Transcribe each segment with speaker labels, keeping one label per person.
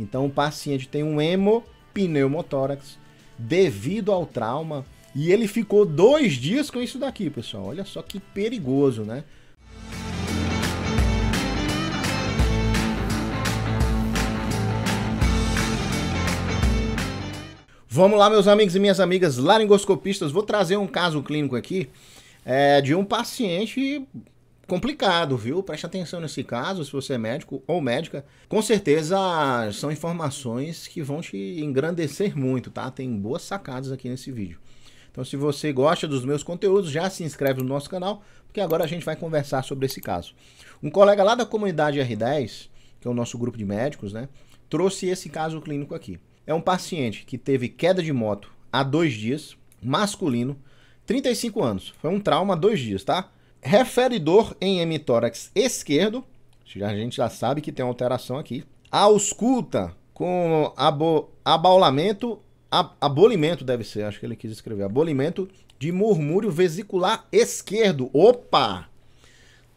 Speaker 1: Então, o paciente tem um hemopneumotórax devido ao trauma e ele ficou dois dias com isso daqui, pessoal. Olha só que perigoso, né? Vamos lá, meus amigos e minhas amigas laringoscopistas. Vou trazer um caso clínico aqui é, de um paciente complicado, viu? Preste atenção nesse caso, se você é médico ou médica. Com certeza são informações que vão te engrandecer muito, tá? Tem boas sacadas aqui nesse vídeo. Então, se você gosta dos meus conteúdos, já se inscreve no nosso canal, porque agora a gente vai conversar sobre esse caso. Um colega lá da comunidade R10, que é o nosso grupo de médicos, né? Trouxe esse caso clínico aqui. É um paciente que teve queda de moto há dois dias, masculino, 35 anos. Foi um trauma há dois dias, tá? dor em hemitórax esquerdo, a gente já sabe que tem uma alteração aqui, ausculta com abo, abaulamento, ab, abolimento deve ser, acho que ele quis escrever, abolimento de murmúrio vesicular esquerdo. Opa!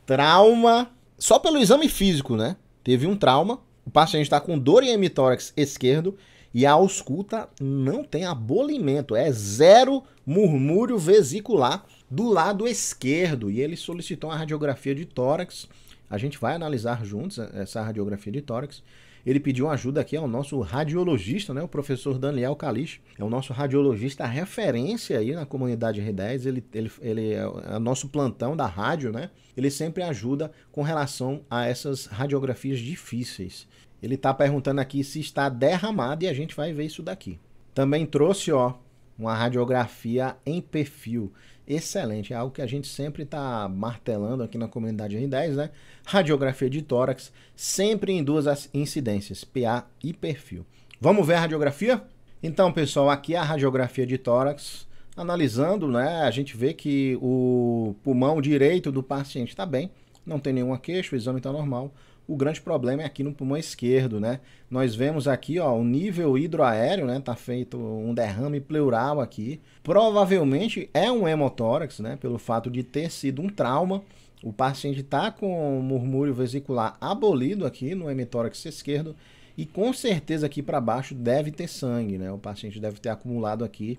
Speaker 1: Trauma, só pelo exame físico, né? Teve um trauma, o paciente está com dor em hemitórax esquerdo e a ausculta não tem abolimento, é zero murmúrio vesicular do lado esquerdo e ele solicitou uma radiografia de tórax. A gente vai analisar juntos é, essa radiografia de tórax. Ele pediu ajuda aqui ao nosso radiologista, né, o professor Daniel Calix. É o nosso radiologista referência aí na comunidade R10. Ele, ele, ele é, é o nosso plantão da rádio, né? Ele sempre ajuda com relação a essas radiografias difíceis. Ele está perguntando aqui se está derramado e a gente vai ver isso daqui. Também trouxe, ó, uma radiografia em perfil. Excelente, é algo que a gente sempre está martelando aqui na comunidade R10, né? Radiografia de tórax, sempre em duas incidências, PA e perfil. Vamos ver a radiografia? Então, pessoal, aqui é a radiografia de tórax. Analisando, né, a gente vê que o pulmão direito do paciente está bem, não tem nenhuma queixa, o exame está normal. O grande problema é aqui no pulmão esquerdo, né? Nós vemos aqui, ó, o nível hidroaéreo, né? Tá feito um derrame pleural aqui. Provavelmente é um hemotórax, né? Pelo fato de ter sido um trauma. O paciente está com o murmúrio vesicular abolido aqui no hemitórax esquerdo e com certeza aqui para baixo deve ter sangue, né? O paciente deve ter acumulado aqui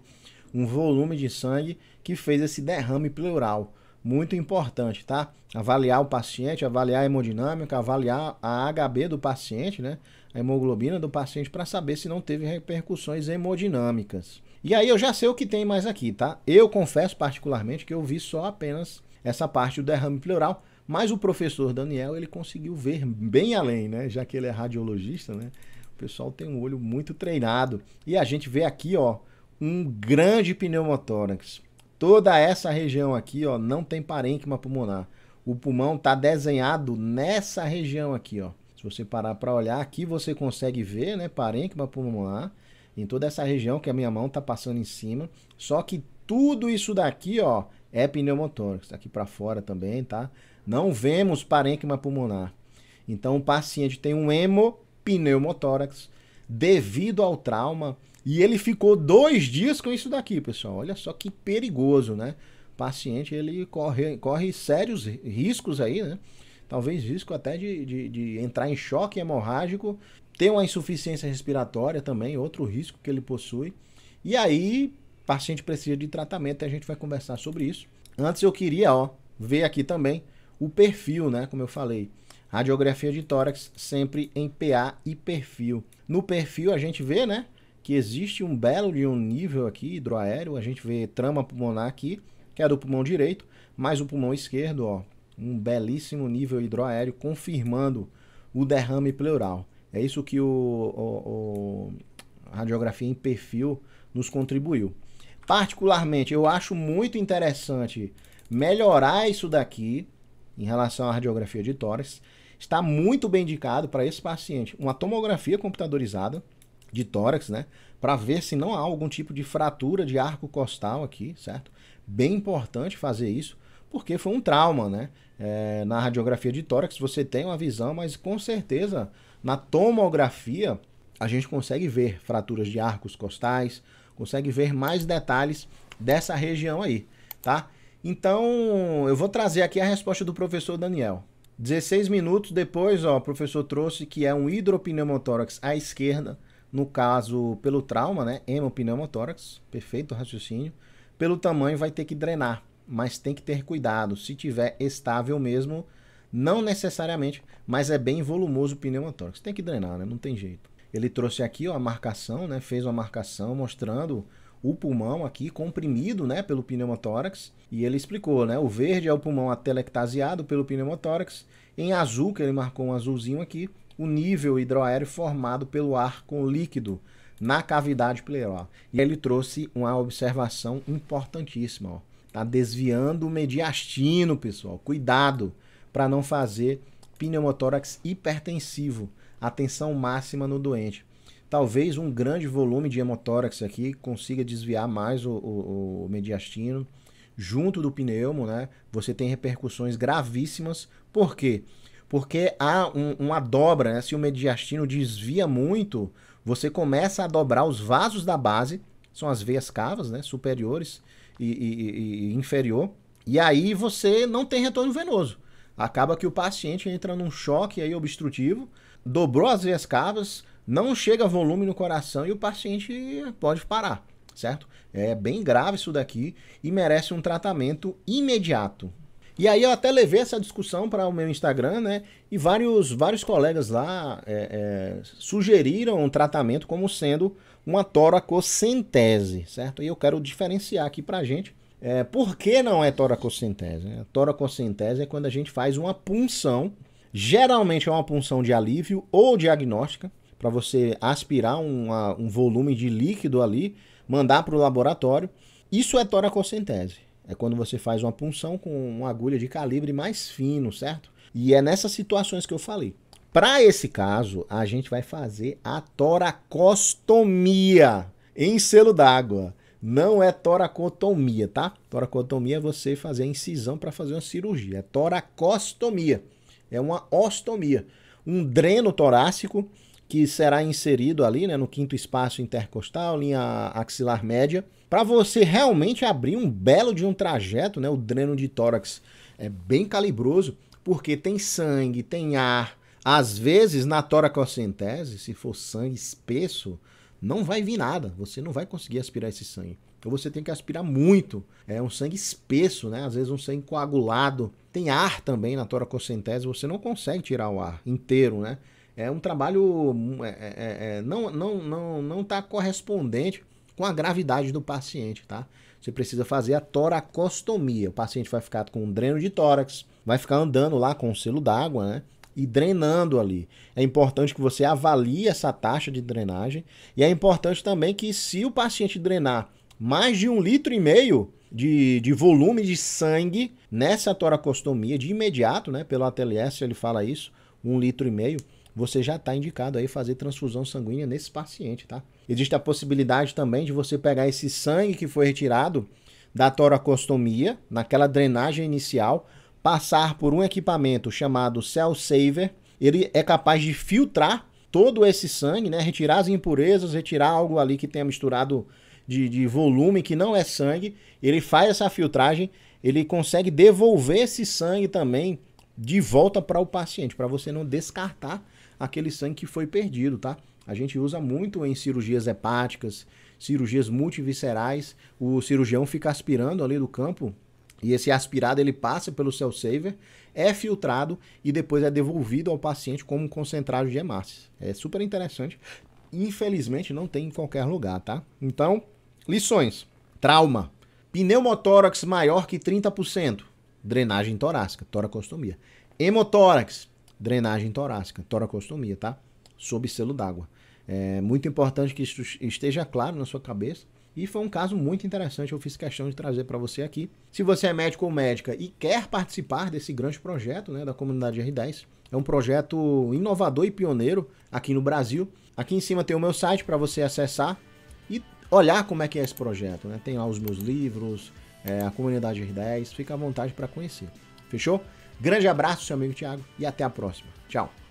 Speaker 1: um volume de sangue que fez esse derrame pleural muito importante, tá? Avaliar o paciente, avaliar a hemodinâmica, avaliar a HB do paciente, né? A hemoglobina do paciente para saber se não teve repercussões hemodinâmicas. E aí eu já sei o que tem mais aqui, tá? Eu confesso particularmente que eu vi só apenas essa parte do derrame pleural, mas o professor Daniel, ele conseguiu ver bem além, né? Já que ele é radiologista, né? O pessoal tem um olho muito treinado. E a gente vê aqui, ó, um grande pneumotórax. Toda essa região aqui, ó, não tem parênquima pulmonar. O pulmão está desenhado nessa região aqui, ó. Se você parar para olhar, aqui você consegue ver, né, parênquima pulmonar em toda essa região que a minha mão está passando em cima. Só que tudo isso daqui, ó, é pneumotórax. Tá aqui para fora também, tá? Não vemos parênquima pulmonar. Então o paciente tem um hemopneumotórax devido ao trauma e ele ficou dois dias com isso daqui, pessoal. Olha só que perigoso, né? O paciente ele corre, corre sérios riscos aí, né? Talvez risco até de, de, de entrar em choque hemorrágico, ter uma insuficiência respiratória também, outro risco que ele possui. E aí, paciente precisa de tratamento e a gente vai conversar sobre isso. Antes eu queria, ó, ver aqui também o perfil, né? Como eu falei, radiografia de tórax sempre em PA e perfil. No perfil a gente vê, né? que existe um belo de um nível aqui hidroaéreo, a gente vê trama pulmonar aqui, que é do pulmão direito, mais o pulmão esquerdo, ó, um belíssimo nível hidroaéreo confirmando o derrame pleural. É isso que o, o, o radiografia em perfil nos contribuiu. Particularmente, eu acho muito interessante melhorar isso daqui em relação à radiografia de tórax. Está muito bem indicado para esse paciente uma tomografia computadorizada, de tórax, né? Para ver se não há algum tipo de fratura de arco costal aqui, certo? Bem importante fazer isso, porque foi um trauma, né? É, na radiografia de tórax você tem uma visão, mas com certeza na tomografia a gente consegue ver fraturas de arcos costais, consegue ver mais detalhes dessa região aí, tá? Então, eu vou trazer aqui a resposta do professor Daniel. 16 minutos depois, ó, o professor trouxe que é um hidropneumotórax à esquerda, no caso, pelo trauma, né? Hemopneumotórax, perfeito raciocínio. Pelo tamanho, vai ter que drenar, mas tem que ter cuidado. Se tiver estável mesmo, não necessariamente, mas é bem volumoso o pneumotórax. Tem que drenar, né? Não tem jeito. Ele trouxe aqui ó, a marcação, né? Fez uma marcação mostrando o pulmão aqui comprimido, né, pelo pneumotórax, e ele explicou, né, o verde é o pulmão atelectasiado pelo pneumotórax, em azul, que ele marcou um azulzinho aqui, o nível hidroaéreo formado pelo ar com líquido na cavidade pleural. E ele trouxe uma observação importantíssima. Ó. Tá desviando o mediastino, pessoal. Cuidado para não fazer pneumotórax hipertensivo. Atenção máxima no doente. Talvez um grande volume de hemotórax aqui consiga desviar mais o, o, o mediastino. Junto do pneumo, né? Você tem repercussões gravíssimas. Por quê? Porque porque há um, uma dobra, né? se o mediastino desvia muito, você começa a dobrar os vasos da base, são as veias cavas, né? superiores e, e, e inferior, e aí você não tem retorno venoso. Acaba que o paciente entra num choque aí obstrutivo, dobrou as veias cavas, não chega volume no coração e o paciente pode parar, certo? É bem grave isso daqui e merece um tratamento imediato. E aí eu até levei essa discussão para o meu Instagram, né? E vários, vários colegas lá é, é, sugeriram um tratamento como sendo uma toracocentese, certo? E eu quero diferenciar aqui para a gente é, por que não é toracocentese. A né? toracocentese é quando a gente faz uma punção, geralmente é uma punção de alívio ou diagnóstica, para você aspirar uma, um volume de líquido ali, mandar para o laboratório. Isso é toracocentese. É quando você faz uma punção com uma agulha de calibre mais fino, certo? E é nessas situações que eu falei. Para esse caso, a gente vai fazer a toracostomia em selo d'água. Não é toracotomia, tá? Toracotomia é você fazer a incisão para fazer uma cirurgia. É toracostomia. É uma ostomia. Um dreno torácico que será inserido ali né, no quinto espaço intercostal, linha axilar média, para você realmente abrir um belo de um trajeto, né? O dreno de tórax é bem calibroso, porque tem sangue, tem ar. Às vezes, na toracocentese, se for sangue espesso, não vai vir nada. Você não vai conseguir aspirar esse sangue. Então você tem que aspirar muito. É um sangue espesso, né? Às vezes um sangue coagulado. Tem ar também na toracocentese, você não consegue tirar o ar inteiro, né? É um trabalho hum, é, é, é, é, não não não não está correspondente com a gravidade do paciente, tá? Você precisa fazer a toracostomia. O paciente vai ficar com um dreno de tórax, vai ficar andando lá com um selo d'água, né? E drenando ali. É importante que você avalie essa taxa de drenagem. E é importante também que, se o paciente drenar mais de um litro e meio de, de volume de sangue nessa toracostomia, de imediato, né? Pelo ATLS ele fala isso, um litro e meio você já está indicado aí fazer transfusão sanguínea nesse paciente, tá? Existe a possibilidade também de você pegar esse sangue que foi retirado da toracostomia, naquela drenagem inicial, passar por um equipamento chamado Cell Saver, ele é capaz de filtrar todo esse sangue, né? Retirar as impurezas, retirar algo ali que tenha misturado de, de volume que não é sangue. Ele faz essa filtragem, ele consegue devolver esse sangue também de volta para o paciente, para você não descartar aquele sangue que foi perdido, tá? A gente usa muito em cirurgias hepáticas, cirurgias multiviscerais, o cirurgião fica aspirando ali do campo e esse aspirado ele passa pelo CellSaver, saver, é filtrado e depois é devolvido ao paciente como um concentrado de hemácias. É super interessante. Infelizmente não tem em qualquer lugar, tá? Então, lições. Trauma. Pneumotórax maior que 30%. Drenagem torácica, toracostomia. Hemotórax, drenagem torácica, toracostomia, tá? Sob selo d'água. É muito importante que isso esteja claro na sua cabeça. E foi um caso muito interessante, eu fiz questão de trazer para você aqui. Se você é médico ou médica e quer participar desse grande projeto né, da comunidade R10, é um projeto inovador e pioneiro aqui no Brasil. Aqui em cima tem o meu site para você acessar e olhar como é que é esse projeto. Né? Tem lá os meus livros, é, a comunidade R10, fica à vontade para conhecer. Fechou? Grande abraço, seu amigo Thiago, e até a próxima. Tchau.